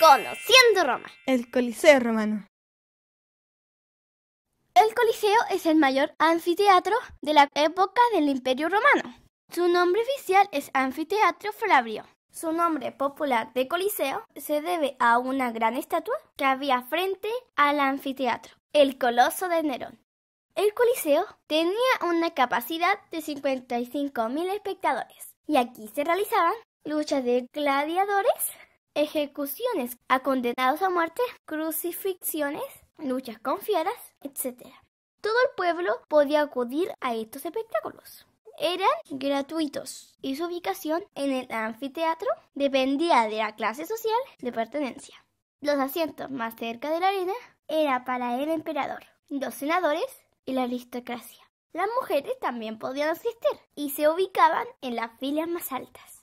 Conociendo Roma. El Coliseo romano. El Coliseo es el mayor anfiteatro de la época del Imperio romano. Su nombre oficial es Anfiteatro Flavio. Su nombre popular de Coliseo se debe a una gran estatua que había frente al anfiteatro, el Coloso de Nerón. El Coliseo tenía una capacidad de 55.000 espectadores y aquí se realizaban luchas de gladiadores, ejecuciones a condenados a muerte, crucifixiones, luchas confiadas, etc. Todo el pueblo podía acudir a estos espectáculos. Eran gratuitos y su ubicación en el anfiteatro dependía de la clase social de pertenencia. Los asientos más cerca de la arena era para el emperador, los senadores y la aristocracia. Las mujeres también podían asistir y se ubicaban en las filas más altas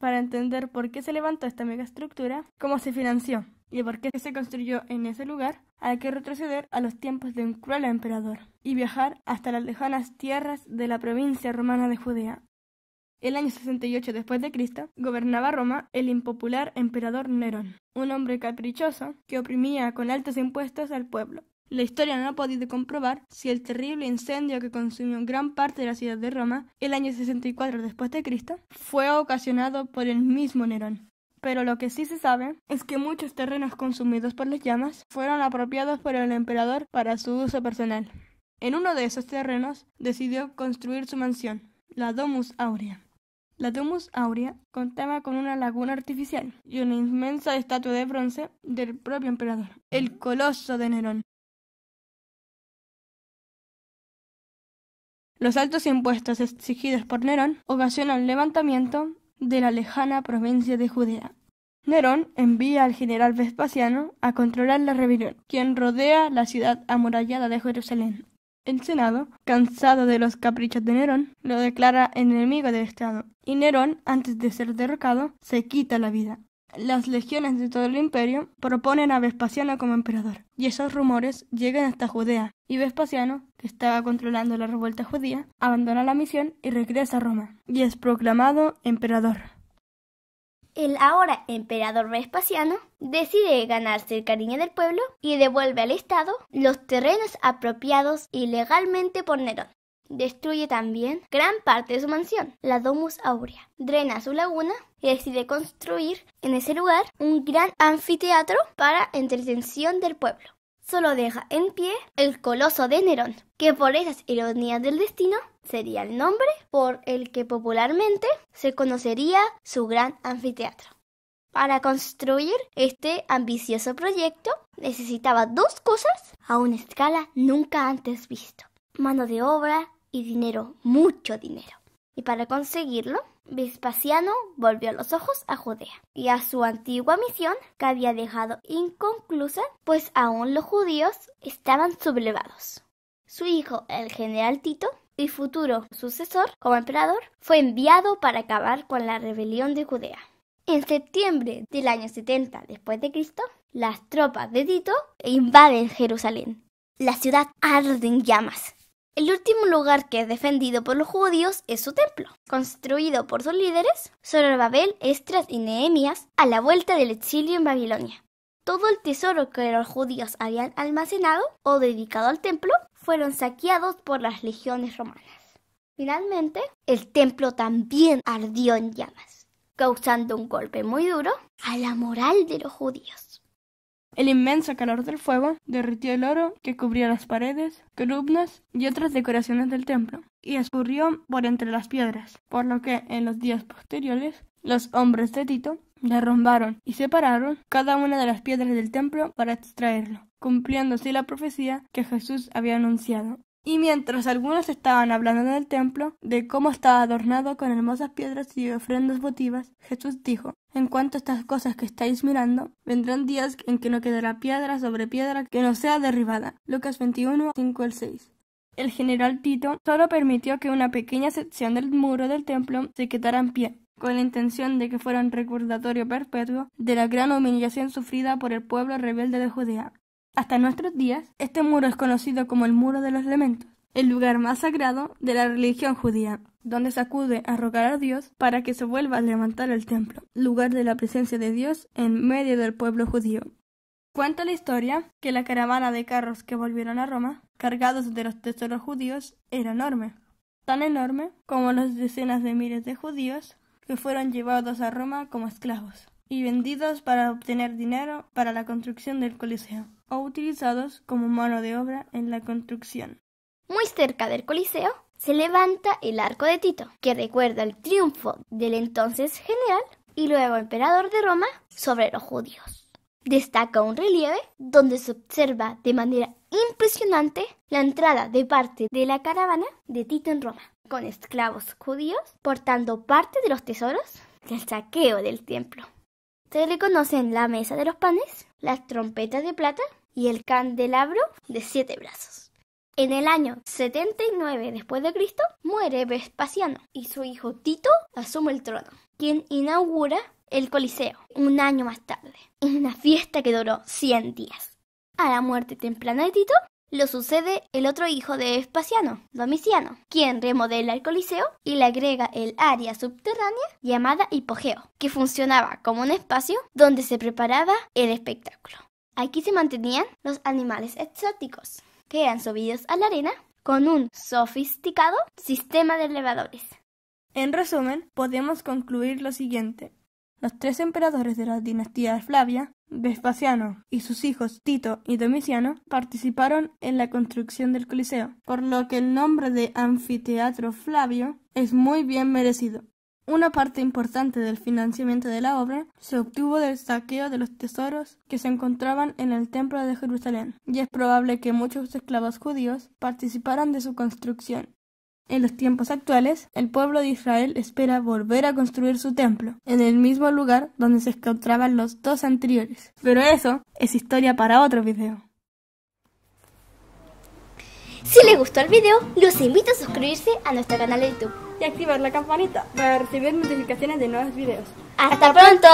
para entender por qué se levantó esta megaestructura, cómo se financió y por qué se construyó en ese lugar, hay que retroceder a los tiempos de un cruel emperador y viajar hasta las lejanas tierras de la provincia romana de Judea. El año 68 después de Cristo gobernaba Roma el impopular emperador Nerón, un hombre caprichoso que oprimía con altos impuestos al pueblo la historia no ha podido comprobar si el terrible incendio que consumió gran parte de la ciudad de Roma el año 64 después de Cristo fue ocasionado por el mismo Nerón. Pero lo que sí se sabe es que muchos terrenos consumidos por las llamas fueron apropiados por el emperador para su uso personal. En uno de esos terrenos decidió construir su mansión, la Domus Aurea. La Domus Aurea contaba con una laguna artificial y una inmensa estatua de bronce del propio emperador, el Coloso de Nerón, Los altos impuestos exigidos por Nerón ocasionan el levantamiento de la lejana provincia de Judea. Nerón envía al general Vespasiano a controlar la rebelión, quien rodea la ciudad amurallada de Jerusalén. El Senado, cansado de los caprichos de Nerón, lo declara enemigo del este Estado, y Nerón, antes de ser derrocado, se quita la vida. Las legiones de todo el imperio proponen a Vespasiano como emperador, y esos rumores llegan hasta Judea, y Vespasiano, que estaba controlando la revuelta judía, abandona la misión y regresa a Roma, y es proclamado emperador. El ahora emperador Vespasiano decide ganarse el cariño del pueblo y devuelve al Estado los terrenos apropiados ilegalmente por Nerón destruye también gran parte de su mansión, la Domus Aurea, drena su laguna y decide construir en ese lugar un gran anfiteatro para entretención del pueblo. Solo deja en pie el coloso de Nerón, que por esas ironías del destino sería el nombre por el que popularmente se conocería su gran anfiteatro. Para construir este ambicioso proyecto necesitaba dos cosas a una escala nunca antes vista. Mano de obra y dinero, mucho dinero. Y para conseguirlo, Vespasiano volvió los ojos a Judea y a su antigua misión que había dejado inconclusa, pues aún los judíos estaban sublevados. Su hijo, el general Tito, y futuro sucesor como emperador, fue enviado para acabar con la rebelión de Judea. En septiembre del año 70 después de Cristo, las tropas de Tito invaden Jerusalén. La ciudad arde en llamas el último lugar que es defendido por los judíos es su templo, construido por sus líderes, Zorobabel, Estras y Nehemías, a la vuelta del exilio en Babilonia. Todo el tesoro que los judíos habían almacenado o dedicado al templo fueron saqueados por las legiones romanas. Finalmente, el templo también ardió en llamas, causando un golpe muy duro a la moral de los judíos. El inmenso calor del fuego derritió el oro que cubría las paredes, columnas y otras decoraciones del templo, y escurrió por entre las piedras, por lo que en los días posteriores los hombres de Tito derrumbaron y separaron cada una de las piedras del templo para extraerlo, así la profecía que Jesús había anunciado. Y mientras algunos estaban hablando en el templo de cómo estaba adornado con hermosas piedras y ofrendas votivas, Jesús dijo, en cuanto a estas cosas que estáis mirando, vendrán días en que no quedará piedra sobre piedra que no sea derribada. Lucas 6 el general Tito solo permitió que una pequeña sección del muro del templo se quedara en pie, con la intención de que fuera un recordatorio perpetuo de la gran humillación sufrida por el pueblo rebelde de Judea. Hasta nuestros días, este muro es conocido como el Muro de los Lamentos, el lugar más sagrado de la religión judía, donde se acude a rogar a Dios para que se vuelva a levantar el templo, lugar de la presencia de Dios en medio del pueblo judío. Cuenta la historia que la caravana de carros que volvieron a Roma, cargados de los tesoros judíos, era enorme, tan enorme como las decenas de miles de judíos que fueron llevados a Roma como esclavos y vendidos para obtener dinero para la construcción del Coliseo, o utilizados como mano de obra en la construcción. Muy cerca del Coliseo se levanta el Arco de Tito, que recuerda el triunfo del entonces general y luego emperador de Roma sobre los judíos. Destaca un relieve donde se observa de manera impresionante la entrada de parte de la caravana de Tito en Roma, con esclavos judíos portando parte de los tesoros del saqueo del templo. Se reconocen la mesa de los panes, las trompetas de plata y el candelabro de siete brazos. En el año 79 después de Cristo muere Vespasiano y su hijo Tito asume el trono, quien inaugura el Coliseo un año más tarde, en una fiesta que duró 100 días. A la muerte temprana de Tito, lo sucede el otro hijo de Vespasiano, Domiciano, quien remodela el Coliseo y le agrega el área subterránea llamada Hipogeo, que funcionaba como un espacio donde se preparaba el espectáculo. Aquí se mantenían los animales exóticos, que eran subidos a la arena con un sofisticado sistema de elevadores. En resumen, podemos concluir lo siguiente. Los tres emperadores de la dinastía Flavia Vespasiano y sus hijos Tito y Domiciano participaron en la construcción del Coliseo, por lo que el nombre de Anfiteatro Flavio es muy bien merecido. Una parte importante del financiamiento de la obra se obtuvo del saqueo de los tesoros que se encontraban en el Templo de Jerusalén, y es probable que muchos esclavos judíos participaran de su construcción en los tiempos actuales, el pueblo de Israel espera volver a construir su templo en el mismo lugar donde se encontraban los dos anteriores. Pero eso es historia para otro video. Si les gustó el video, los invito a suscribirse a nuestro canal de YouTube y activar la campanita para recibir notificaciones de nuevos videos. ¡Hasta, pronto!